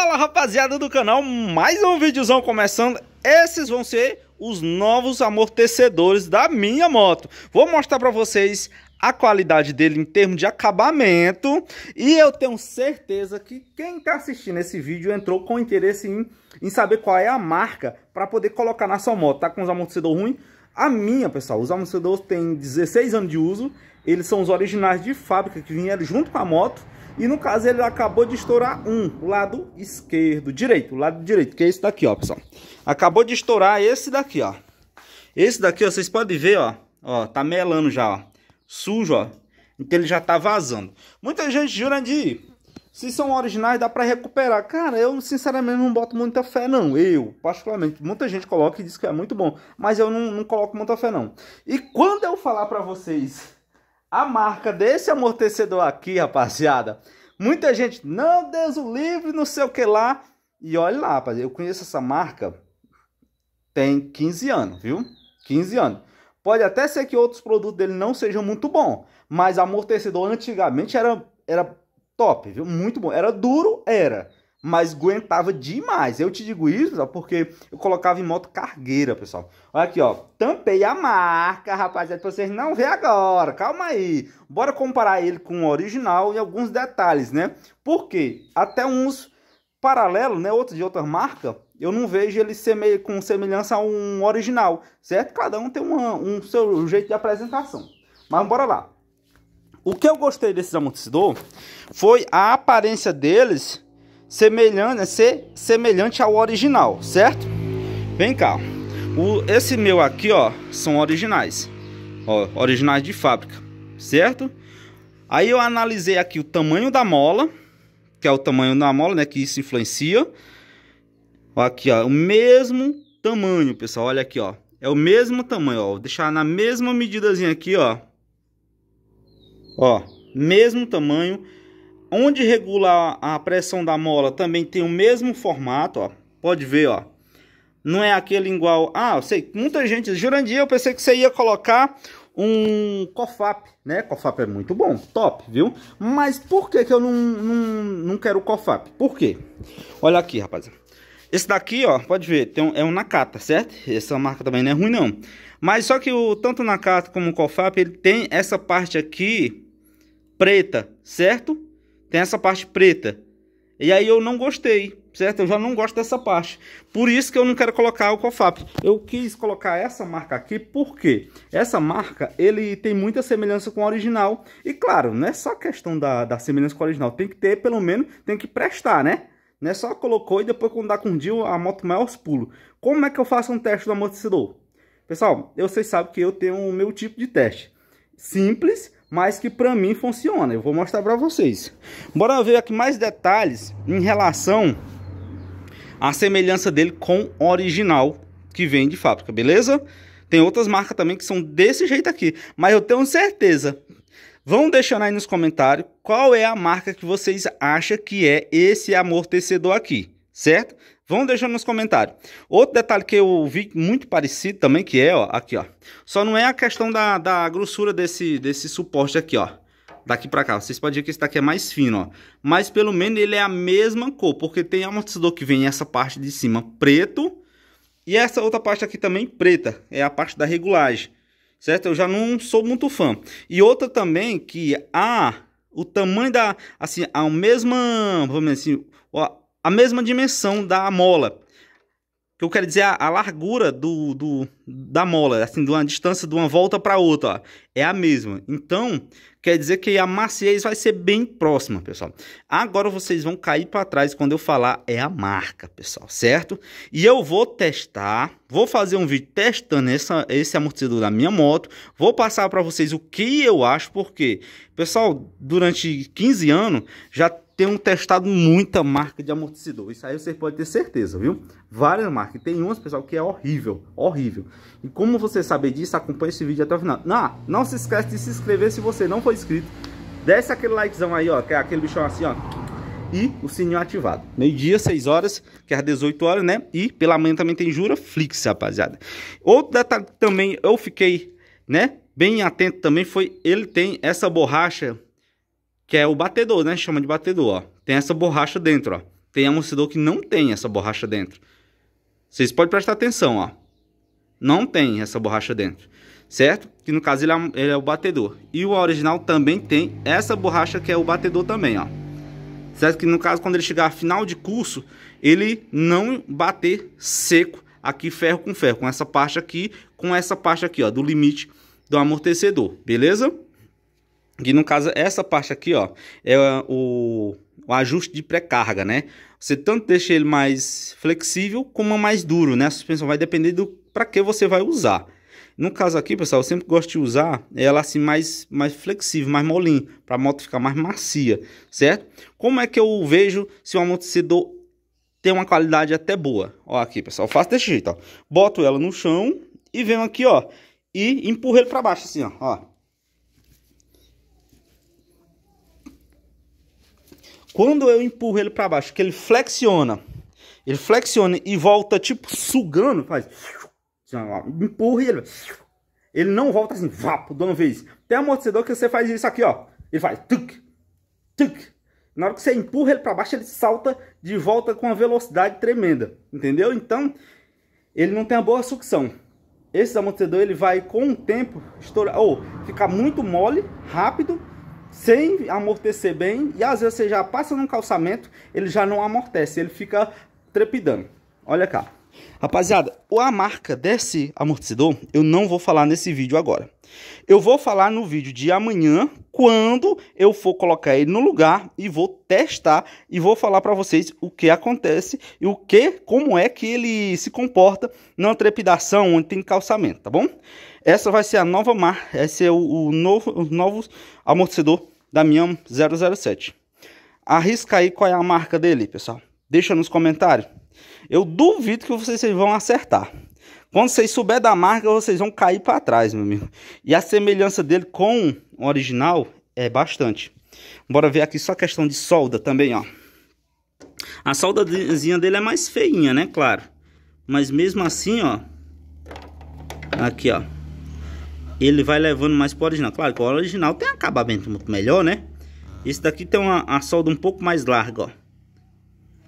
Fala rapaziada do canal, mais um videozão começando. Esses vão ser os novos amortecedores da minha moto. Vou mostrar para vocês a qualidade dele em termos de acabamento. E eu tenho certeza que quem está assistindo esse vídeo entrou com interesse em, em saber qual é a marca para poder colocar na sua moto. Tá com os amortecedores ruins? A minha, pessoal, os amortecedores têm 16 anos de uso. Eles são os originais de fábrica que vieram junto com a moto. E no caso ele acabou de estourar um, lado esquerdo, direito, lado direito, que é esse daqui, ó, pessoal. Acabou de estourar esse daqui, ó. Esse daqui, ó, vocês podem ver, ó, ó, tá melando já, ó. Sujo, ó. Então ele já tá vazando. Muita gente jura de se são originais, dá para recuperar. Cara, eu sinceramente não boto muita fé, não. Eu, particularmente. Muita gente coloca e diz que é muito bom. Mas eu não, não coloco muita fé, não. E quando eu falar para vocês a marca desse amortecedor aqui, rapaziada. Muita gente, não, Deus o livre, não sei o que lá. E olha lá, rapaziada, eu conheço essa marca tem 15 anos, viu? 15 anos. Pode até ser que outros produtos dele não sejam muito bons, mas amortecedor antigamente era, era top, viu? Muito bom. Era duro, era mas aguentava demais. Eu te digo isso, pessoal, porque eu colocava em moto cargueira, pessoal. Olha aqui, ó. Tampei a marca, rapaziada, pra vocês não ver agora. Calma aí. Bora comparar ele com o original e alguns detalhes, né? Porque até uns paralelos, né? Outros de outra marca, eu não vejo ele meio com semelhança a um original, certo? Cada um tem uma, um seu jeito de apresentação. Mas bora lá. O que eu gostei desses amortecedor foi a aparência deles semelhante, ser semelhante ao original, certo? Vem cá. O, esse meu aqui, ó, são originais. Ó, originais de fábrica, certo? Aí eu analisei aqui o tamanho da mola, que é o tamanho da mola, né, que isso influencia. Ó, aqui, ó, o mesmo tamanho, pessoal, olha aqui, ó. É o mesmo tamanho, ó, vou deixar na mesma medidazinha aqui, ó. Ó, mesmo tamanho, onde regula a pressão da mola também tem o mesmo formato, ó. Pode ver, ó. Não é aquele igual... Ah, eu sei, muita gente... Jurandir, eu pensei que você ia colocar um COFAP, né? COFAP é muito bom, top, viu? Mas por que que eu não, não, não quero o COFAP? Por quê? Olha aqui, rapaziada. Esse daqui, ó, pode ver, tem um, é um Nakata, certo? Essa marca também não é ruim, não. Mas só que o tanto Nakata como o Cofap, ele tem essa parte aqui preta, certo? tem essa parte preta. E aí eu não gostei, certo? Eu já não gosto dessa parte. Por isso que eu não quero colocar o Cofap. Eu quis colocar essa marca aqui porque essa marca ele tem muita semelhança com o original. E claro, não é só questão da, da semelhança com o original. Tem que ter, pelo menos, tem que prestar, né? Não é só colocou e depois quando dá com o deal, a moto maior os pulos. Como é que eu faço um teste do amortecedor? Pessoal, eu, vocês sabem que eu tenho o meu tipo de teste. Simples, mas que para mim funciona. Eu vou mostrar para vocês. Bora ver aqui mais detalhes em relação à semelhança dele com o original que vem de fábrica, beleza? Tem outras marcas também que são desse jeito aqui, mas eu tenho certeza. Vão deixando aí nos comentários qual é a marca que vocês acham que é esse amortecedor aqui, certo? Vão deixando nos comentários. Outro detalhe que eu vi muito parecido também, que é, ó, aqui, ó. Só não é a questão da, da grossura desse, desse suporte aqui, ó. Daqui pra cá. Vocês podem ver que esse daqui é mais fino, ó. Mas pelo menos ele é a mesma cor, porque tem amortecedor que vem essa parte de cima preto. E essa outra parte aqui também preta. É a parte da regulagem. Certo? Eu já não sou muito fã. E outra também que a... Ah, o tamanho da... Assim, a mesma... Vamos dizer assim... Ó, a mesma dimensão da mola. Que eu quero dizer é a, a largura do, do, da mola, assim, de uma distância de uma volta para outra, ó, é a mesma. Então, quer dizer que a maciez vai ser bem próxima, pessoal. Agora vocês vão cair para trás quando eu falar é a marca, pessoal, certo? E eu vou testar, vou fazer um vídeo testando essa, esse amortecedor da minha moto, vou passar para vocês o que eu acho, porque, pessoal, durante 15 anos já um testado muita marca de amortecedor. Isso aí você pode ter certeza, viu? Várias marcas. Tem umas, pessoal, que é horrível. Horrível. E como você saber disso, acompanha esse vídeo até o final. Não, não se esquece de se inscrever se você não for inscrito. Desce aquele likezão aí, ó. Que é aquele bichão assim, ó. E o sininho ativado. Meio-dia, 6 horas, que é às 18 horas, né? E pela manhã também tem Jura Flix, rapaziada. Outro detalhe também eu fiquei, né? Bem atento também foi... Ele tem essa borracha que é o batedor, né? Chama de batedor, ó. Tem essa borracha dentro, ó. Tem amortecedor que não tem essa borracha dentro. Vocês podem prestar atenção, ó. Não tem essa borracha dentro, certo? Que no caso ele é, ele é o batedor. E o original também tem essa borracha que é o batedor também, ó. Certo? Que no caso, quando ele chegar a final de curso, ele não bater seco aqui ferro com ferro. Com essa parte aqui, com essa parte aqui, ó. Do limite do amortecedor, beleza? que no caso, essa parte aqui, ó, é o, o ajuste de pré-carga, né? Você tanto deixa ele mais flexível como mais duro, né? A suspensão vai depender do para que você vai usar. No caso aqui, pessoal, eu sempre gosto de usar ela assim mais, mais flexível, mais molinho, para a moto ficar mais macia, certo? Como é que eu vejo se o amortecedor tem uma qualidade até boa? Ó aqui, pessoal, eu faço desse jeito, ó. Boto ela no chão e venho aqui, ó, e empurro ele para baixo assim, ó. ó. Quando eu empurro ele para baixo, que ele flexiona, ele flexiona e volta tipo sugando, faz. Assim, empurra e ele. Ele não volta assim, vapo, dando vez. Tem amortecedor que você faz isso aqui, ó. Ele faz tuc, tuc. Na hora que você empurra ele para baixo, ele salta de volta com uma velocidade tremenda. Entendeu? Então, ele não tem a boa sucção. Esse amortecedor ele vai com o tempo estourar ou ficar muito mole, rápido sem amortecer bem, e às vezes você já passa num calçamento, ele já não amortece, ele fica trepidando. Olha cá. Rapaziada, a marca desse amortecedor eu não vou falar nesse vídeo agora. Eu vou falar no vídeo de amanhã, quando eu for colocar ele no lugar e vou testar e vou falar para vocês o que acontece e o que, como é que ele se comporta numa trepidação onde tem calçamento, tá bom? Essa vai ser a nova mar, esse é o, o novo, o novo amortecedor da Miam 007. Arrisca aí qual é a marca dele, pessoal. Deixa nos comentários. Eu duvido que vocês vão acertar. Quando vocês souber da marca, vocês vão cair para trás, meu amigo. E a semelhança dele com o original é bastante. Bora ver aqui só a questão de solda também, ó. A soldazinha dele é mais feinha, né? Claro. Mas mesmo assim, ó. Aqui, ó ele vai levando mais pro original. Claro que o original tem acabamento muito melhor, né? Esse daqui tem uma, uma solda um pouco mais larga, ó.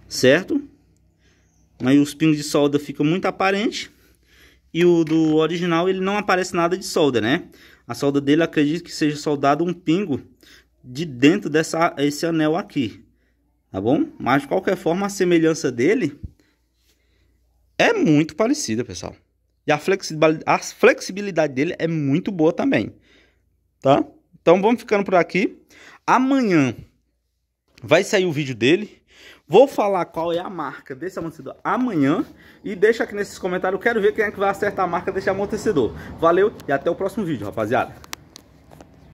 Certo? Aí os pingos de solda ficam muito aparentes. E o do original, ele não aparece nada de solda, né? A solda dele, acredito que seja soldado um pingo de dentro dessa esse anel aqui. Tá bom? Mas de qualquer forma, a semelhança dele é muito parecida, pessoal. E a flexibilidade, a flexibilidade dele é muito boa também. Tá? Então vamos ficando por aqui. Amanhã vai sair o vídeo dele. Vou falar qual é a marca desse amortecedor amanhã. E deixa aqui nesses comentários. Eu quero ver quem é que vai acertar a marca desse amortecedor. Valeu e até o próximo vídeo, rapaziada.